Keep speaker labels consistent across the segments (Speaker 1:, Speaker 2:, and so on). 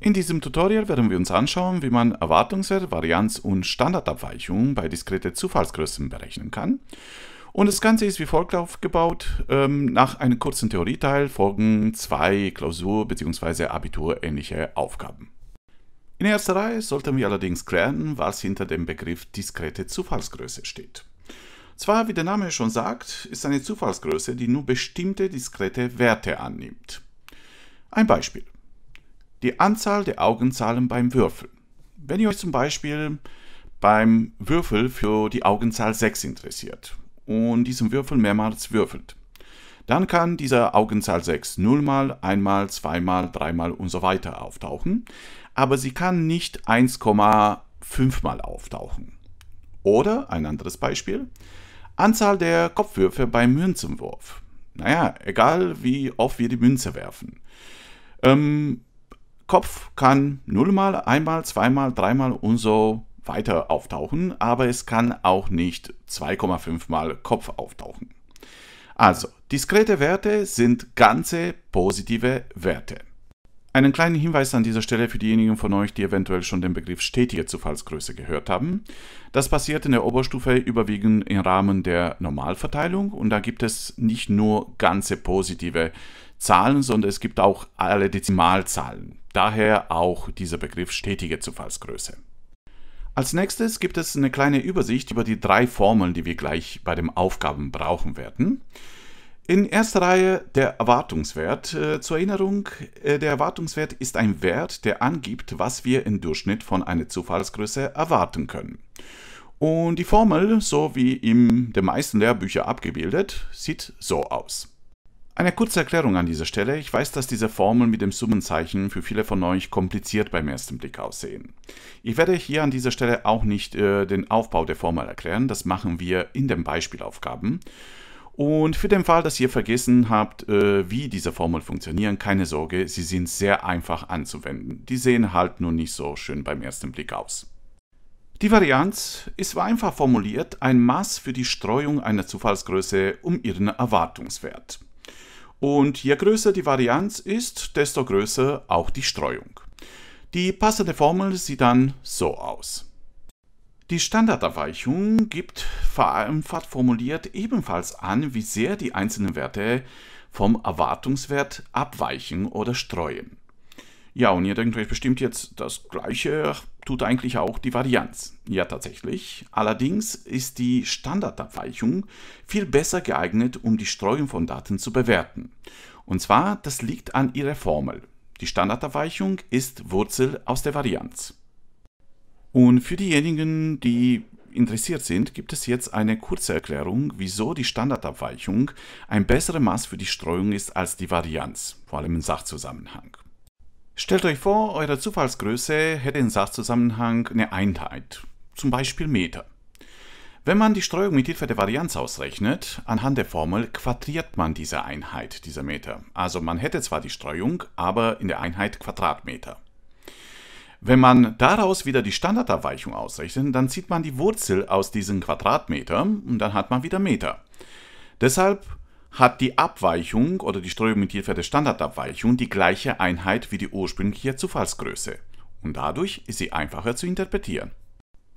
Speaker 1: In diesem Tutorial werden wir uns anschauen, wie man Erwartungswert, Varianz und Standardabweichungen bei diskrete Zufallsgrößen berechnen kann. Und das Ganze ist wie folgt aufgebaut. Ähm, nach einem kurzen Theorieteil folgen zwei Klausur- bzw. Abiturähnliche Aufgaben. In erster Reihe sollten wir allerdings klären, was hinter dem Begriff diskrete Zufallsgröße steht. Zwar, wie der Name schon sagt, ist eine Zufallsgröße, die nur bestimmte diskrete Werte annimmt. Ein Beispiel die Anzahl der Augenzahlen beim Würfel. Wenn ihr euch zum Beispiel beim Würfel für die Augenzahl 6 interessiert und diesen Würfel mehrmals würfelt, dann kann diese Augenzahl 6 0 mal, 1 mal, 2 mal, 3 mal und so weiter auftauchen, aber sie kann nicht 1,5 mal auftauchen. Oder ein anderes Beispiel, Anzahl der Kopfwürfe beim Münzenwurf. Naja, egal wie oft wir die Münze werfen. Ähm, Kopf kann nullmal, einmal, zweimal, dreimal und so weiter auftauchen, aber es kann auch nicht 2,5 mal Kopf auftauchen. Also, diskrete Werte sind ganze positive Werte. Einen kleinen Hinweis an dieser Stelle für diejenigen von euch, die eventuell schon den Begriff stetige Zufallsgröße gehört haben. Das passiert in der Oberstufe überwiegend im Rahmen der Normalverteilung und da gibt es nicht nur ganze positive Zahlen, sondern es gibt auch alle Dezimalzahlen. Daher auch dieser Begriff stetige Zufallsgröße. Als nächstes gibt es eine kleine Übersicht über die drei Formeln, die wir gleich bei den Aufgaben brauchen werden. In erster Reihe der Erwartungswert. Äh, zur Erinnerung, äh, der Erwartungswert ist ein Wert, der angibt, was wir im Durchschnitt von einer Zufallsgröße erwarten können. Und die Formel, so wie in den meisten Lehrbüchern abgebildet, sieht so aus. Eine kurze Erklärung an dieser Stelle. Ich weiß, dass diese Formeln mit dem Summenzeichen für viele von euch kompliziert beim ersten Blick aussehen. Ich werde hier an dieser Stelle auch nicht äh, den Aufbau der Formel erklären. Das machen wir in den Beispielaufgaben. Und für den Fall, dass ihr vergessen habt, äh, wie diese Formel funktionieren, keine Sorge, sie sind sehr einfach anzuwenden. Die sehen halt nur nicht so schön beim ersten Blick aus. Die Varianz ist einfach formuliert ein Maß für die Streuung einer Zufallsgröße um ihren Erwartungswert. Und je größer die Varianz ist, desto größer auch die Streuung. Die passende Formel sieht dann so aus. Die Standardabweichung gibt vereinfacht formuliert ebenfalls an, wie sehr die einzelnen Werte vom Erwartungswert abweichen oder streuen. Ja, und ihr denkt euch bestimmt jetzt, das gleiche tut eigentlich auch die Varianz. Ja, tatsächlich. Allerdings ist die Standardabweichung viel besser geeignet, um die Streuung von Daten zu bewerten. Und zwar, das liegt an ihrer Formel. Die Standardabweichung ist Wurzel aus der Varianz. Und für diejenigen, die interessiert sind, gibt es jetzt eine kurze Erklärung, wieso die Standardabweichung ein besseres Maß für die Streuung ist als die Varianz, vor allem im Sachzusammenhang. Stellt euch vor, eure Zufallsgröße hätte in Sachzusammenhang eine Einheit, zum Beispiel Meter. Wenn man die Streuung mit Hilfe der Varianz ausrechnet, anhand der Formel quadriert man diese Einheit, dieser Meter. Also man hätte zwar die Streuung, aber in der Einheit Quadratmeter. Wenn man daraus wieder die Standardabweichung ausrechnet, dann zieht man die Wurzel aus diesem Quadratmeter und dann hat man wieder Meter. Deshalb hat die Abweichung oder die strömentierte Standardabweichung die gleiche Einheit wie die ursprüngliche Zufallsgröße und dadurch ist sie einfacher zu interpretieren.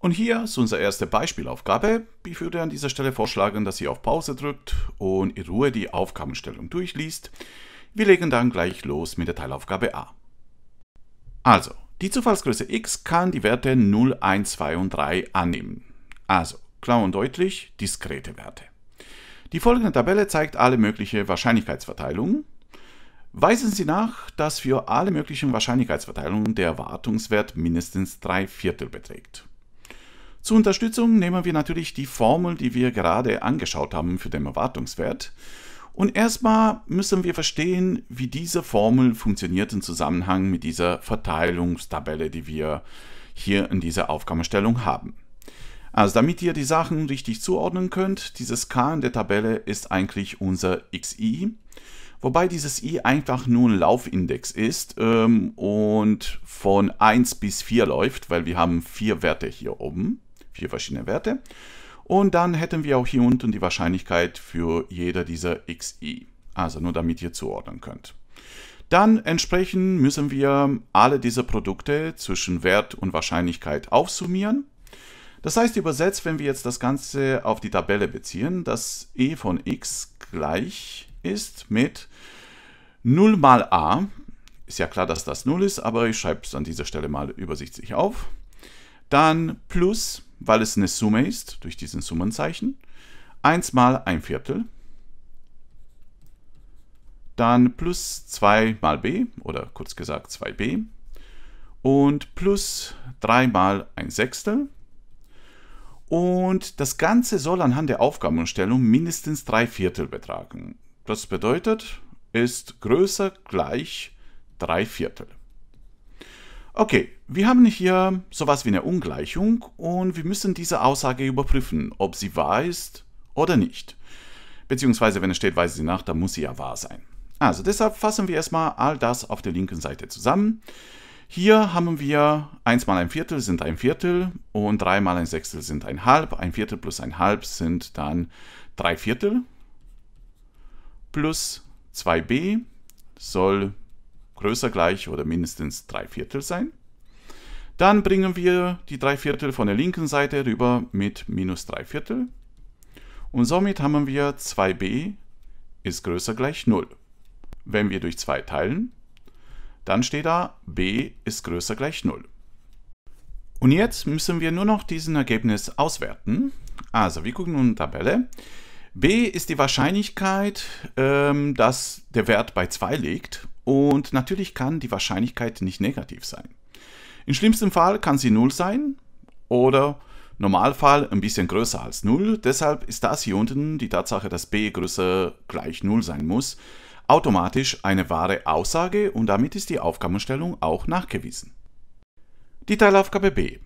Speaker 1: Und hier ist unsere erste Beispielaufgabe. Ich würde an dieser Stelle vorschlagen, dass ihr auf Pause drückt und in Ruhe die Aufgabenstellung durchliest. Wir legen dann gleich los mit der Teilaufgabe A. Also, die Zufallsgröße x kann die Werte 0, 1, 2 und 3 annehmen. Also, klar und deutlich diskrete Werte. Die folgende Tabelle zeigt alle möglichen Wahrscheinlichkeitsverteilungen. Weisen Sie nach, dass für alle möglichen Wahrscheinlichkeitsverteilungen der Erwartungswert mindestens drei Viertel beträgt. Zur Unterstützung nehmen wir natürlich die Formel, die wir gerade angeschaut haben für den Erwartungswert. Und erstmal müssen wir verstehen, wie diese Formel funktioniert im Zusammenhang mit dieser Verteilungstabelle, die wir hier in dieser Aufgabenstellung haben. Also damit ihr die Sachen richtig zuordnen könnt, dieses K in der Tabelle ist eigentlich unser XI, wobei dieses I einfach nur ein Laufindex ist ähm, und von 1 bis 4 läuft, weil wir haben vier Werte hier oben, vier verschiedene Werte. Und dann hätten wir auch hier unten die Wahrscheinlichkeit für jeder dieser XI. Also nur damit ihr zuordnen könnt. Dann entsprechend müssen wir alle diese Produkte zwischen Wert und Wahrscheinlichkeit aufsummieren das heißt übersetzt, wenn wir jetzt das Ganze auf die Tabelle beziehen, dass e von x gleich ist mit 0 mal a. Ist ja klar, dass das 0 ist, aber ich schreibe es an dieser Stelle mal übersichtlich auf. Dann plus, weil es eine Summe ist, durch diesen Summenzeichen, 1 mal ein Viertel. Dann plus 2 mal b, oder kurz gesagt 2b. Und plus 3 mal ein Sechstel und das Ganze soll anhand der Aufgabenstellung mindestens drei Viertel betragen. Das bedeutet, ist größer gleich drei Viertel. Okay, wir haben hier sowas wie eine Ungleichung und wir müssen diese Aussage überprüfen, ob sie wahr ist oder nicht. Beziehungsweise, wenn es steht, weise sie nach, dann muss sie ja wahr sein. Also deshalb fassen wir erstmal all das auf der linken Seite zusammen. Hier haben wir 1 mal ein Viertel sind ein Viertel und 3 mal ein Sechstel sind ein Halb. Ein Viertel plus ein Halb sind dann 3 Viertel plus 2b soll größer gleich oder mindestens 3 Viertel sein. Dann bringen wir die 3 Viertel von der linken Seite rüber mit minus 3 Viertel. Und somit haben wir 2b ist größer gleich 0. Wenn wir durch 2 teilen, dann steht da, b ist größer gleich 0. Und jetzt müssen wir nur noch diesen Ergebnis auswerten. Also, wir gucken in eine Tabelle. b ist die Wahrscheinlichkeit, ähm, dass der Wert bei 2 liegt. Und natürlich kann die Wahrscheinlichkeit nicht negativ sein. Im schlimmsten Fall kann sie 0 sein oder Normalfall ein bisschen größer als 0. Deshalb ist das hier unten die Tatsache, dass b größer gleich 0 sein muss, automatisch eine wahre Aussage und damit ist die Aufgabenstellung auch nachgewiesen. Die Teilaufgabe b.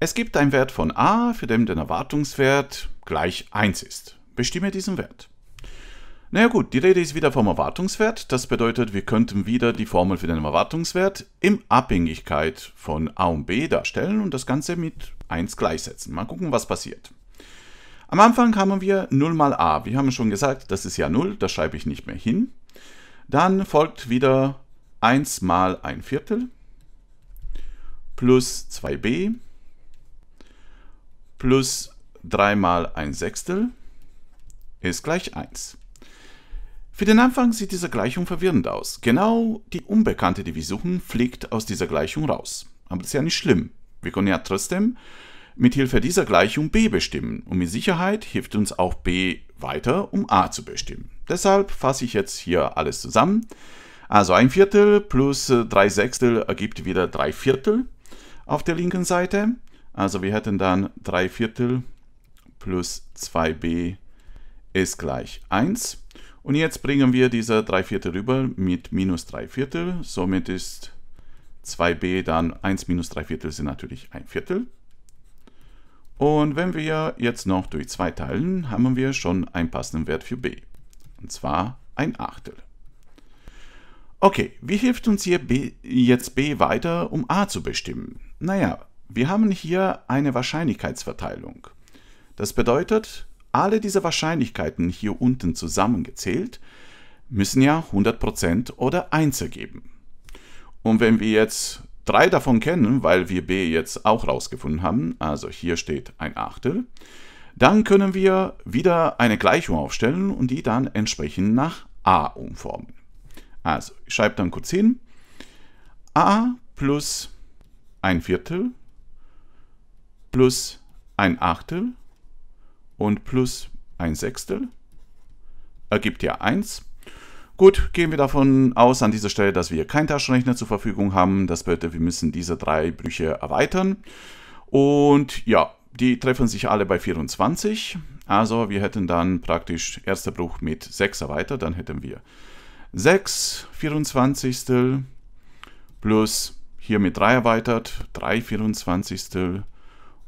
Speaker 1: Es gibt einen Wert von a, für den der Erwartungswert gleich 1 ist. Bestimme diesen Wert. Na ja gut, die Rede ist wieder vom Erwartungswert. Das bedeutet, wir könnten wieder die Formel für den Erwartungswert in Abhängigkeit von a und b darstellen und das Ganze mit 1 gleichsetzen. Mal gucken, was passiert. Am Anfang haben wir 0 mal a. Wir haben schon gesagt, das ist ja 0, das schreibe ich nicht mehr hin. Dann folgt wieder 1 mal 1 Viertel plus 2b plus 3 mal 1 Sechstel ist gleich 1. Für den Anfang sieht diese Gleichung verwirrend aus. Genau die unbekannte, die wir suchen, fliegt aus dieser Gleichung raus. Aber das ist ja nicht schlimm. Wir können ja trotzdem mit Hilfe dieser Gleichung b bestimmen. Und mit Sicherheit hilft uns auch b weiter, um a zu bestimmen. Deshalb fasse ich jetzt hier alles zusammen. Also ein Viertel plus äh, drei Sechstel ergibt wieder drei Viertel auf der linken Seite. Also wir hätten dann drei Viertel plus 2b ist gleich 1. Und jetzt bringen wir diese 3 Viertel rüber mit minus 3 Viertel. Somit ist 2b dann 1 minus 3 Viertel sind natürlich 1 Viertel. Und wenn wir jetzt noch durch 2 teilen, haben wir schon einen passenden Wert für b. Und zwar ein Achtel. Okay, wie hilft uns hier b, jetzt b weiter, um a zu bestimmen? Naja, wir haben hier eine Wahrscheinlichkeitsverteilung. Das bedeutet, alle diese Wahrscheinlichkeiten hier unten zusammengezählt müssen ja 100% oder 1 ergeben. Und wenn wir jetzt Drei davon kennen, weil wir b jetzt auch rausgefunden haben, also hier steht ein Achtel. Dann können wir wieder eine Gleichung aufstellen und die dann entsprechend nach a umformen. Also, ich schreibe dann kurz hin. a plus ein Viertel plus ein Achtel und plus ein Sechstel ergibt ja 1 Gut, gehen wir davon aus an dieser Stelle, dass wir keinen Taschenrechner zur Verfügung haben. Das bedeutet, wir müssen diese drei Brüche erweitern. Und ja, die treffen sich alle bei 24. Also wir hätten dann praktisch erster Bruch mit 6 erweitert. Dann hätten wir 6 24. plus hier mit 3 erweitert 3 24.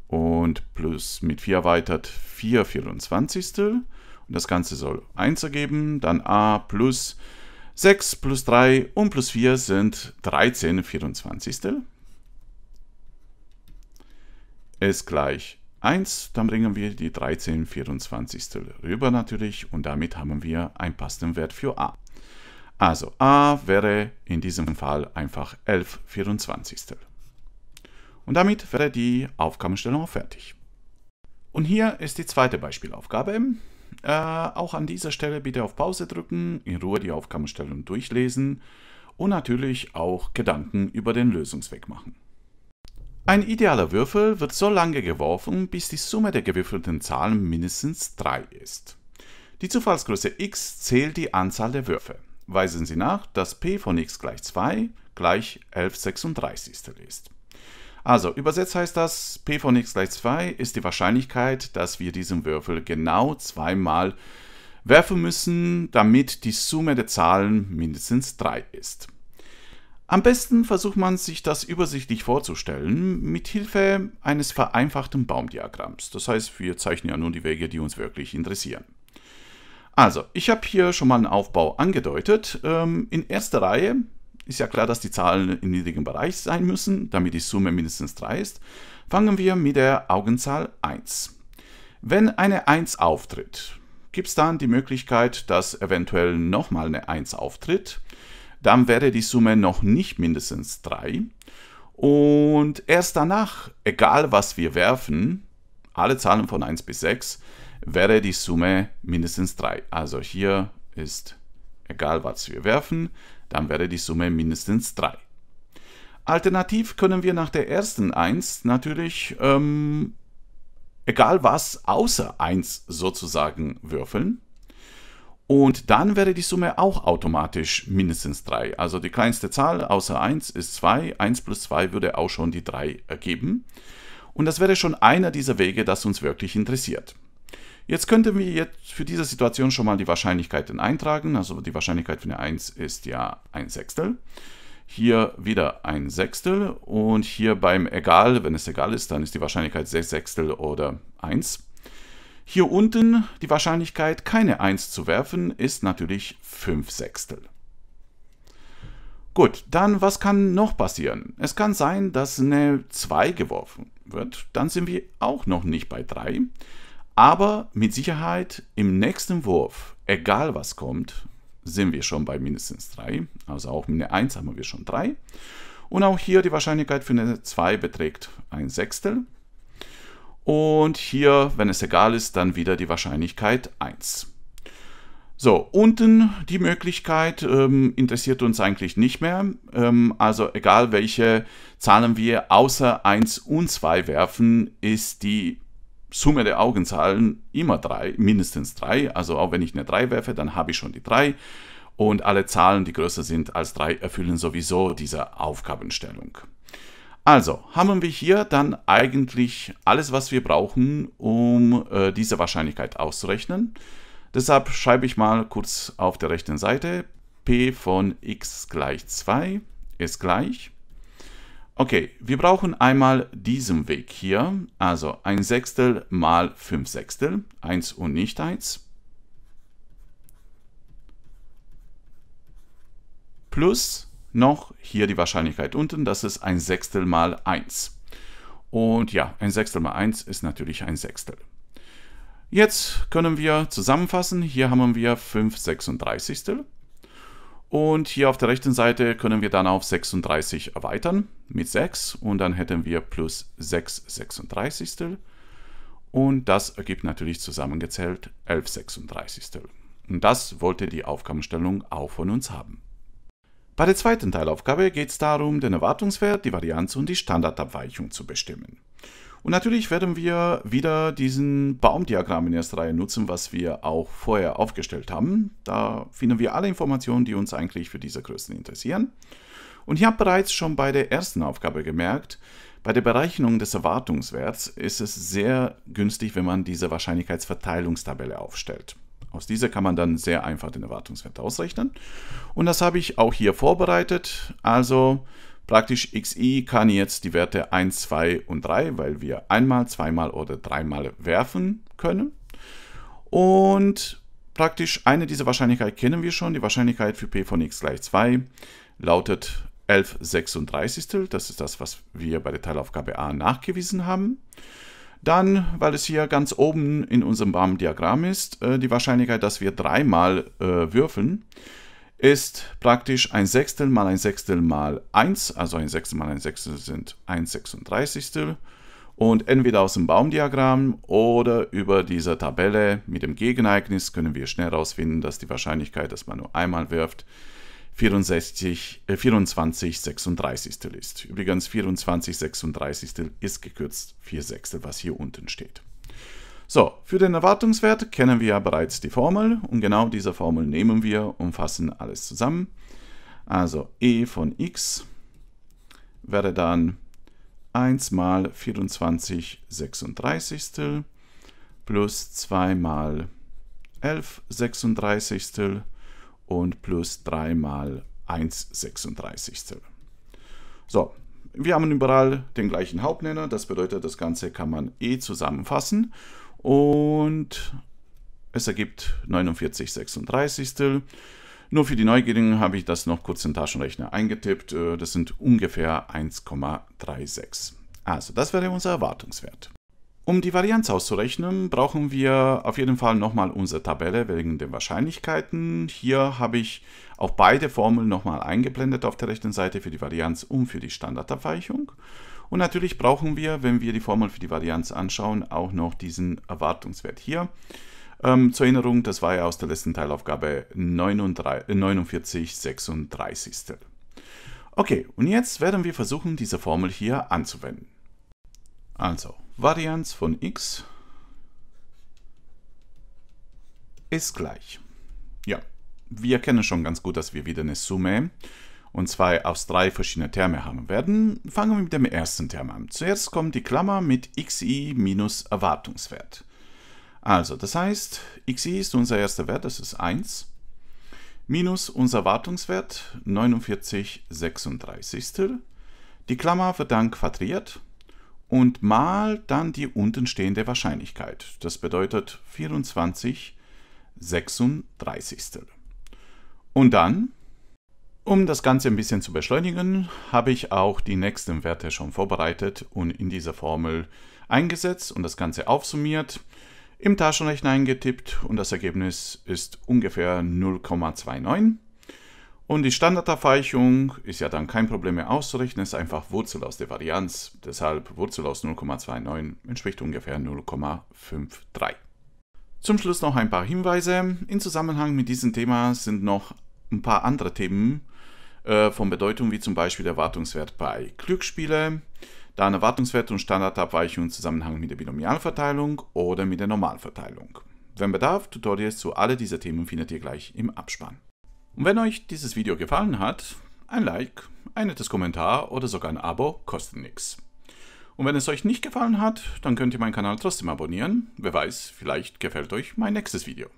Speaker 1: und plus mit 4 erweitert 4 24. Das Ganze soll 1 ergeben, dann a plus 6 plus 3 und plus 4 sind 13 24. Ist gleich 1, dann bringen wir die 13 24. rüber natürlich und damit haben wir einen passenden Wert für a. Also a wäre in diesem Fall einfach 11 24. Und damit wäre die Aufgabenstellung auch fertig. Und hier ist die zweite Beispielaufgabe. Äh, auch an dieser Stelle bitte auf Pause drücken, in Ruhe die Aufgabenstellung durchlesen und natürlich auch Gedanken über den Lösungsweg machen. Ein idealer Würfel wird so lange geworfen, bis die Summe der gewürfelten Zahlen mindestens 3 ist. Die Zufallsgröße x zählt die Anzahl der Würfe. Weisen Sie nach, dass p von x gleich 2 gleich 1136 ist. Also, übersetzt heißt das, p von x gleich 2 ist die Wahrscheinlichkeit, dass wir diesen Würfel genau zweimal werfen müssen, damit die Summe der Zahlen mindestens 3 ist. Am besten versucht man sich das übersichtlich vorzustellen, mit Hilfe eines vereinfachten Baumdiagramms. Das heißt, wir zeichnen ja nun die Wege, die uns wirklich interessieren. Also, ich habe hier schon mal einen Aufbau angedeutet. Ähm, in erster Reihe ist ja klar, dass die Zahlen im niedrigen Bereich sein müssen, damit die Summe mindestens 3 ist. Fangen wir mit der Augenzahl 1. Wenn eine 1 auftritt, gibt es dann die Möglichkeit, dass eventuell nochmal eine 1 auftritt. Dann wäre die Summe noch nicht mindestens 3. Und erst danach, egal was wir werfen, alle Zahlen von 1 bis 6, wäre die Summe mindestens 3. Also hier ist 3 egal was wir werfen, dann wäre die Summe mindestens 3. Alternativ können wir nach der ersten 1 natürlich ähm, egal was außer 1 sozusagen würfeln. Und dann wäre die Summe auch automatisch mindestens 3. Also die kleinste Zahl außer 1 ist 2. 1 plus 2 würde auch schon die 3 ergeben. Und das wäre schon einer dieser Wege, das uns wirklich interessiert. Jetzt könnten wir jetzt für diese Situation schon mal die Wahrscheinlichkeiten eintragen. Also die Wahrscheinlichkeit für eine 1 ist ja ein Sechstel. Hier wieder ein Sechstel und hier beim Egal, wenn es egal ist, dann ist die Wahrscheinlichkeit 6 Sechstel oder 1. Hier unten die Wahrscheinlichkeit, keine 1 zu werfen, ist natürlich 5 Sechstel. Gut, dann was kann noch passieren? Es kann sein, dass eine 2 geworfen wird. Dann sind wir auch noch nicht bei 3. Aber mit Sicherheit im nächsten Wurf, egal was kommt, sind wir schon bei mindestens 3. Also auch mit einer 1 haben wir schon 3. Und auch hier die Wahrscheinlichkeit für eine 2 beträgt ein Sechstel. Und hier, wenn es egal ist, dann wieder die Wahrscheinlichkeit 1. So, unten die Möglichkeit ähm, interessiert uns eigentlich nicht mehr. Ähm, also egal welche Zahlen wir außer 1 und 2 werfen, ist die Summe der Augenzahlen immer drei, mindestens drei. Also auch wenn ich eine 3 werfe, dann habe ich schon die 3. Und alle Zahlen, die größer sind als 3, erfüllen sowieso diese Aufgabenstellung. Also haben wir hier dann eigentlich alles, was wir brauchen, um äh, diese Wahrscheinlichkeit auszurechnen. Deshalb schreibe ich mal kurz auf der rechten Seite p von x gleich 2 ist gleich Okay, wir brauchen einmal diesen Weg hier, also ein Sechstel mal fünf Sechstel, eins und nicht eins, plus noch hier die Wahrscheinlichkeit unten, das ist ein Sechstel mal eins. Und ja, ein Sechstel mal eins ist natürlich ein Sechstel. Jetzt können wir zusammenfassen, hier haben wir fünf Sechsunddreißigstel. Und hier auf der rechten Seite können wir dann auf 36 erweitern mit 6 und dann hätten wir plus 6 36. Und das ergibt natürlich zusammengezählt 11 36. Und das wollte die Aufgabenstellung auch von uns haben. Bei der zweiten Teilaufgabe geht es darum, den Erwartungswert, die Varianz und die Standardabweichung zu bestimmen. Und natürlich werden wir wieder diesen Baumdiagramm in erster Reihe nutzen, was wir auch vorher aufgestellt haben. Da finden wir alle Informationen, die uns eigentlich für diese Größen interessieren. Und ich habe bereits schon bei der ersten Aufgabe gemerkt, bei der Berechnung des Erwartungswerts ist es sehr günstig, wenn man diese Wahrscheinlichkeitsverteilungstabelle aufstellt. Aus dieser kann man dann sehr einfach den Erwartungswert ausrechnen. Und das habe ich auch hier vorbereitet. Also Praktisch xi kann jetzt die Werte 1, 2 und 3, weil wir einmal, zweimal oder dreimal werfen können. Und praktisch eine dieser Wahrscheinlichkeiten kennen wir schon. Die Wahrscheinlichkeit für p von x gleich 2 lautet 11 36. Das ist das, was wir bei der Teilaufgabe a nachgewiesen haben. Dann, weil es hier ganz oben in unserem warmen ist, äh, die Wahrscheinlichkeit, dass wir dreimal äh, würfeln, ist praktisch ein Sechstel mal ein Sechstel mal 1, also ein Sechstel mal ein Sechstel sind 1 Sechsunddreißigstel. Und entweder aus dem Baumdiagramm oder über diese Tabelle mit dem Gegeneignis können wir schnell herausfinden, dass die Wahrscheinlichkeit, dass man nur einmal wirft, 64, äh, 24 36 ist. Übrigens 24 36 ist gekürzt 4 Sechstel, was hier unten steht. So, für den Erwartungswert kennen wir ja bereits die Formel und genau diese Formel nehmen wir und fassen alles zusammen. Also e von x wäre dann 1 mal 24 36 plus 2 mal 11 36 und plus 3 mal 1 36. So, wir haben überall den gleichen Hauptnenner, das bedeutet, das Ganze kann man e zusammenfassen und es ergibt 49,36. Nur für die Neugierigen habe ich das noch kurz in den Taschenrechner eingetippt. Äh, das sind ungefähr 1,36. Also das wäre unser Erwartungswert. Um die Varianz auszurechnen, brauchen wir auf jeden Fall nochmal unsere Tabelle wegen den Wahrscheinlichkeiten. Hier habe ich auch beide Formeln nochmal eingeblendet auf der rechten Seite für die Varianz und für die Standardabweichung. Und natürlich brauchen wir, wenn wir die Formel für die Varianz anschauen, auch noch diesen Erwartungswert hier. Ähm, zur Erinnerung, das war ja aus der letzten Teilaufgabe 39, 49, 36. Okay, und jetzt werden wir versuchen, diese Formel hier anzuwenden. Also, Varianz von x ist gleich. Ja, wir kennen schon ganz gut, dass wir wieder eine Summe und zwei aus drei verschiedene Terme haben werden, fangen wir mit dem ersten Term an. Zuerst kommt die Klammer mit xi minus Erwartungswert. Also, das heißt, xi ist unser erster Wert, das ist 1, minus unser Erwartungswert 49 36. Die Klammer wird dann quadriert und mal dann die untenstehende Wahrscheinlichkeit. Das bedeutet 24 36. Und dann um das Ganze ein bisschen zu beschleunigen, habe ich auch die nächsten Werte schon vorbereitet und in dieser Formel eingesetzt und das Ganze aufsummiert, im Taschenrechner eingetippt und das Ergebnis ist ungefähr 0,29. Und die Standardabweichung ist ja dann kein Problem mehr auszurechnen, ist einfach Wurzel aus der Varianz. Deshalb Wurzel aus 0,29 entspricht ungefähr 0,53. Zum Schluss noch ein paar Hinweise. In Zusammenhang mit diesem Thema sind noch ein paar andere Themen äh, von Bedeutung, wie zum Beispiel der Wartungswert bei Glücksspiele, dann eine und Standardabweichung im Zusammenhang mit der Binomialverteilung oder mit der Normalverteilung. Wenn bedarf, Tutorials zu alle dieser Themen findet ihr gleich im Abspann. Und wenn euch dieses Video gefallen hat, ein Like, ein nettes Kommentar oder sogar ein Abo kostet nichts. Und wenn es euch nicht gefallen hat, dann könnt ihr meinen Kanal trotzdem abonnieren. Wer weiß, vielleicht gefällt euch mein nächstes Video.